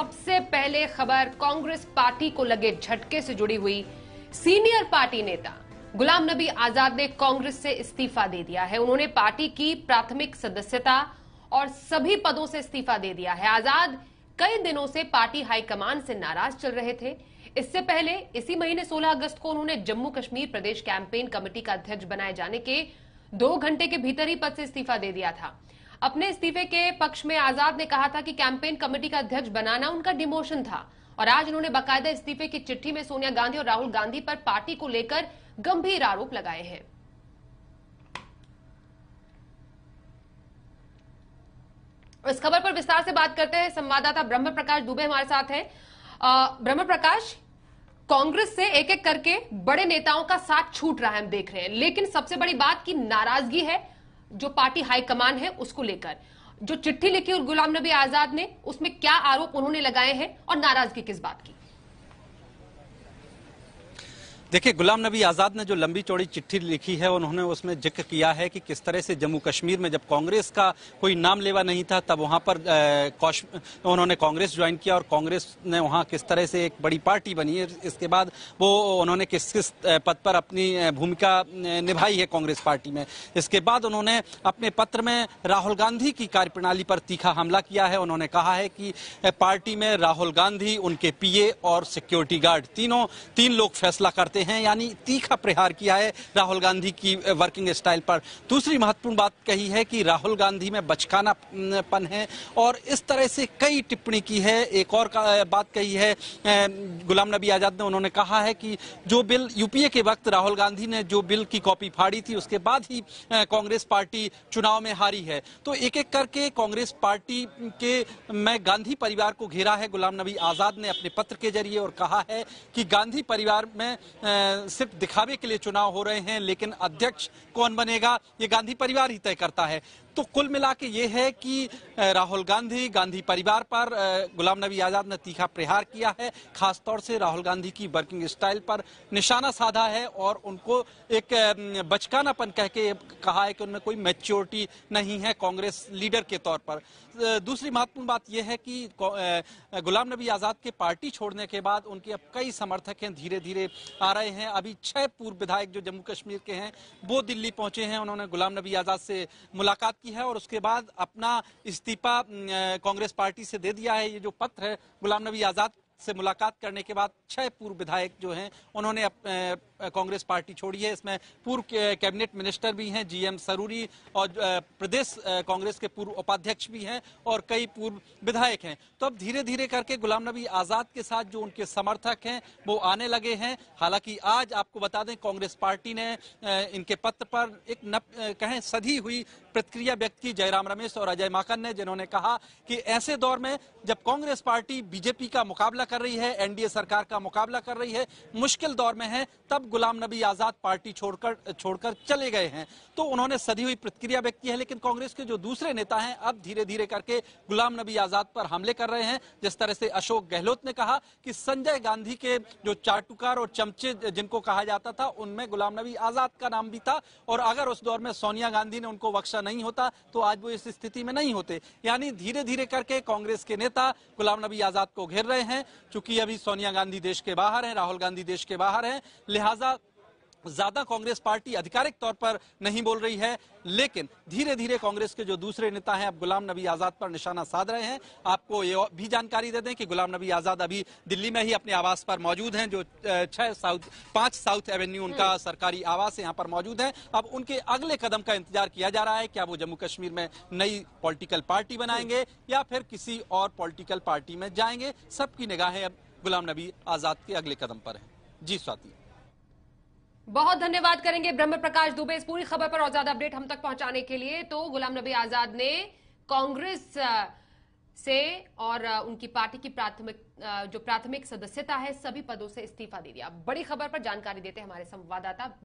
सबसे पहले खबर कांग्रेस पार्टी को लगे झटके से जुड़ी हुई सीनियर पार्टी नेता गुलाम नबी आजाद ने कांग्रेस से इस्तीफा दे दिया है उन्होंने पार्टी की प्राथमिक सदस्यता और सभी पदों से इस्तीफा दे दिया है आजाद कई दिनों से पार्टी हाईकमान से नाराज चल रहे थे इससे पहले इसी महीने 16 अगस्त को उन्होंने जम्मू कश्मीर प्रदेश कैंपेन कमेटी का अध्यक्ष बनाए जाने के दो घंटे के भीतर ही पद से इस्तीफा दे दिया था अपने इस्तीफे के पक्ष में आजाद ने कहा था कि कैंपेन कमेटी का अध्यक्ष बनाना उनका डिमोशन था और आज उन्होंने बाकायदा इस्तीफे की चिट्ठी में सोनिया गांधी और राहुल गांधी पर पार्टी को लेकर गंभीर आरोप लगाए हैं इस खबर पर विस्तार से बात करते हैं संवाददाता ब्रह्म प्रकाश दुबे हमारे साथ हैं ब्रह्म प्रकाश कांग्रेस से एक एक करके बड़े नेताओं का साथ छूट रहा है हम देख रहे हैं लेकिन सबसे बड़ी बात की नाराजगी है जो पार्टी हाईकमान है उसको लेकर जो चिट्ठी लिखी और गुलाम नबी आजाद ने उसमें क्या आरोप उन्होंने लगाए हैं और नाराजगी किस बात की देखिए गुलाम नबी आज़ाद ने जो लंबी चौड़ी चिट्ठी लिखी है उन्होंने उसमें जिक्र किया है कि किस तरह से जम्मू कश्मीर में जब कांग्रेस का कोई नाम लेवा नहीं था तब वहां पर उन्होंने कांग्रेस ज्वाइन किया और कांग्रेस ने वहां किस तरह से एक बड़ी पार्टी बनी है इसके बाद वो उन्होंने किस किस पद पर अपनी भूमिका निभाई है कांग्रेस पार्टी में इसके बाद उन्होंने अपने पत्र में राहुल गांधी की कार्यप्रणाली पर तीखा हमला किया है उन्होंने कहा है कि पार्टी में राहुल गांधी उनके पीए और सिक्योरिटी गार्ड तीनों तीन लोग फैसला करते सकते हैं यानी तीखा प्रहार किया है राहुल गांधी की वर्किंग स्टाइल पर दूसरी महत्वपूर्ण बात कही है कि राहुल गांधी में बचकाना पन है और इस तरह से कई टिप्पणी की है एक और बात कही है गुलाम नबी आजाद ने उन्होंने कहा है कि जो बिल यूपीए के वक्त राहुल गांधी ने जो बिल की कॉपी फाड़ी थी उसके बाद ही कांग्रेस पार्टी चुनाव में हारी है तो एक एक करके कांग्रेस पार्टी के मैं गांधी परिवार को घेरा है गुलाम नबी आजाद ने अपने पत्र के जरिए और कहा है कि गांधी परिवार में सिर्फ दिखावे के लिए चुनाव हो रहे हैं लेकिन अध्यक्ष कौन बनेगा ये गांधी परिवार ही तय करता है तो कुल मिला के ये है कि राहुल गांधी गांधी परिवार पर गुलाम नबी आज़ाद ने तीखा प्रहार किया है खासतौर से राहुल गांधी की वर्किंग स्टाइल पर निशाना साधा है और उनको एक बचकानापन कह के कहा है कि उनमें कोई मैच्योरिटी नहीं है कांग्रेस लीडर के तौर पर दूसरी महत्वपूर्ण बात यह है कि गुलाम नबी आज़ाद के पार्टी छोड़ने के बाद उनके अब कई समर्थक हैं धीरे धीरे आ रहे हैं अभी छह पूर्व विधायक जो जम्मू कश्मीर के हैं वो दिल्ली पहुंचे हैं उन्होंने गुलाम नबी आज़ाद से मुलाकात की है और उसके बाद अपना इस्तीफा कांग्रेस पार्टी से दे दिया है ये जो पत्र है गुलाम नबी आज़ाद से मुलाकात करने के बाद छह पूर्व विधायक जो हैं उन्होंने अप, कांग्रेस पार्टी छोड़ी है इसमें पूर्व कैबिनेट मिनिस्टर भी हैं जीएम सरूरी और प्रदेश कांग्रेस के पूर्व उपाध्यक्ष भी हैं और कई पूर्व विधायक हैं तो अब धीरे धीरे करके गुलाम नबी आजाद के साथ जो उनके समर्थक हैं वो आने लगे हैं हालांकि आज आपको बता दें कांग्रेस पार्टी ने इनके पत्र पर एक नप, कहें सधी हुई प्रतिक्रिया व्यक्त की जयराम रमेश और अजय माकन ने जिन्होंने कहा कि ऐसे दौर में जब कांग्रेस पार्टी बीजेपी का मुकाबला कर रही है एनडीए सरकार का मुकाबला कर रही है मुश्किल दौर में है तब गुलाम नबी आजाद पार्टी छोड़कर छोड़कर चले गए हैं तो उन्होंने सदी हुई प्रतिक्रिया व्यक्त की है लेकिन कांग्रेस के जो दूसरे नेता हैं अब धीरे धीरे करके गुलाम नबी आजाद पर हमले कर रहे हैं जिस तरह से अशोक गहलोत ने कहा कि संजय गांधी के जो चाटुकार और चमचे जिनको कहा जाता था उनमें गुलाम नबी आजाद का नाम भी था और अगर उस दौर में सोनिया गांधी ने उनको बख्शा नहीं होता तो आज वो इस स्थिति में नहीं होते यानी धीरे धीरे करके कांग्रेस के नेता गुलाम नबी आजाद को घेर रहे हैं चूंकि अभी सोनिया गांधी देश के बाहर है राहुल गांधी देश के बाहर है लिहाजा लिहाजा ज्यादा कांग्रेस पार्टी आधिकारिक तौर पर नहीं बोल रही है लेकिन धीरे धीरे कांग्रेस के जो दूसरे नेता हैं अब गुलाम नबी आजाद पर निशाना साध रहे हैं आपको ये भी जानकारी दे दें कि गुलाम नबी आजाद अभी दिल्ली में ही अपने आवास पर मौजूद हैं जो छह साउथ पांच साउथ एवेन्यू उनका हम्म। सरकारी आवास यहाँ पर मौजूद है अब उनके अगले कदम का इंतजार किया जा रहा है क्या वो जम्मू कश्मीर में नई पोलिटिकल पार्टी बनाएंगे या फिर किसी और पोलिटिकल पार्टी में जाएंगे सबकी निगाहें अब गुलाम नबी आजाद के अगले कदम पर है जी स्वाति बहुत धन्यवाद करेंगे ब्रह्म प्रकाश दुबे इस पूरी खबर पर और ज्यादा अपडेट हम तक पहुंचाने के लिए तो गुलाम नबी आजाद ने कांग्रेस से और उनकी पार्टी की प्राथमिक जो प्राथमिक सदस्यता है सभी पदों से इस्तीफा दे दिया बड़ी खबर पर जानकारी देते हमारे संवाददाता